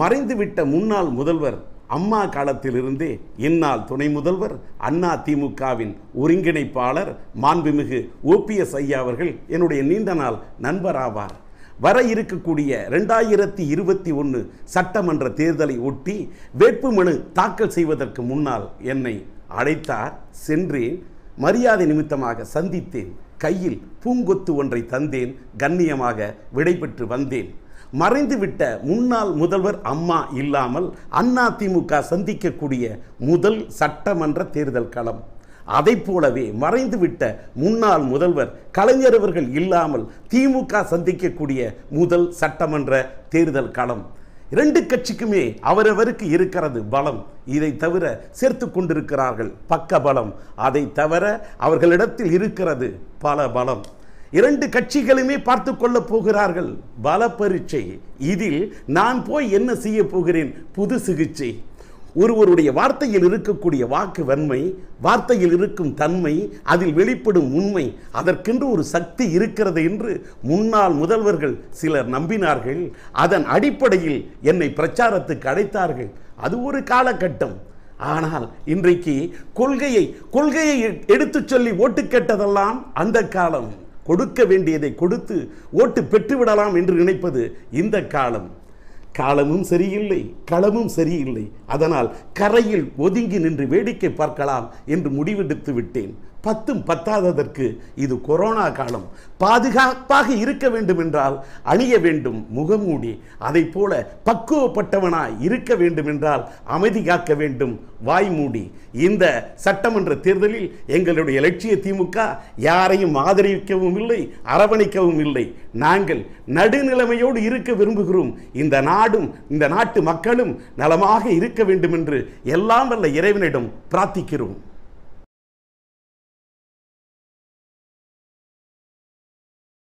மறைந்துவிட்ட முன்னாள் முதல்வர் அம்மா காலத்திலிருந்தே இந்நாள் துணை முதல்வர் அண்ணா திமுகவின் ஒருங்கிணைப்பாளர் மாண்புமிகு ஓபிஎஸ் ஐயா அவர்கள் என்னுடைய நீண்ட நாள் நண்பராவார் வர இருக்கக்கூடிய ரெண்டாயிரத்தி இருபத்தி ஒன்று சட்டமன்ற தேர்தலை ஒட்டி வேட்புமனு தாக்கல் செய்வதற்கு முன்னால் என்னை அழைத்தார் சென்றேன் மரியாதை நிமித்தமாக சந்தித்தேன் கையில் பூங்கொத்து ஒன்றை தந்தேன் கண்ணியமாக விடைபெற்று வந்தேன் மறைந்துவிட்ட முன்னாள் முதல்வர் அம்மா இல்லாமல் அதிமுக சந்திக்கக்கூடிய முதல் சட்டமன்ற தேர்தல் களம் அதை போலவே மறைந்துவிட்ட முன்னாள் முதல்வர் கலைஞரவர்கள் இல்லாமல் திமுக சந்திக்கக்கூடிய முதல் சட்டமன்ற தேர்தல் களம் இரண்டு கட்சிக்குமே அவரவருக்கு இருக்கிறது பலம் இதை தவிர சேர்த்து கொண்டிருக்கிறார்கள் பக்க பலம் அதை தவிர அவர்களிடத்தில் இருக்கிறது பல பலம் இரண்டு கட்சிகளுமே பார்த்து கொள்ள போகிறார்கள் பல பரீட்சை இதில் நான் போய் என்ன செய்ய போகிறேன் புது சிகிச்சை ஒருவருடைய வார்த்தையில் இருக்கக்கூடிய வாக்கு வன்மை வார்த்தையில் இருக்கும் தன்மை அதில் வெளிப்படும் உண்மை அதற்கென்று ஒரு சக்தி இருக்கிறது என்று முன்னாள் முதல்வர்கள் சிலர் நம்பினார்கள் அதன் அடிப்படையில் என்னை பிரச்சாரத்துக்கு அழைத்தார்கள் அது ஒரு காலகட்டம் ஆனால் இன்றைக்கு கொள்கையை கொள்கையை எடுத்துச் சொல்லி ஓட்டு கேட்டதெல்லாம் அந்த காலம் கொடுக்க வேண்டியதை கொடுத்து ஓட்டு பெற்றுவிடலாம் என்று நினைப்பது இந்த காலம் காலமும் சரியில்லை களமும் சரியில்லை அதனால் கரையில் ஒதுங்கி நின்று வேடிக்கை பார்க்கலாம் என்று முடிவெடுத்து விட்டேன் பத்தும் பத்தாததற்கு இது கொரோனா காலம் பாதுகாப்பாக இருக்க வேண்டும் என்றால் அணிய வேண்டும் முகமூடி அதை போல பக்குவப்பட்டவனாய் இருக்க வேண்டும் என்றால் அமைதி காக்க வேண்டும் வாய்மூடி இந்த சட்டமன்ற தேர்தலில் எங்களுடைய லட்சிய திமுக யாரையும் ஆதரிக்கவும் இல்லை அரவணைக்கவும் இல்லை நாங்கள் நடுநிலைமையோடு இருக்க விரும்புகிறோம் இந்த நாடும் இந்த நாட்டு மக்களும் நலமாக இருக்க வேண்டும் என்று எல்லாம் வல்ல இறைவனிடம் பிரார்த்திக்கிறோம்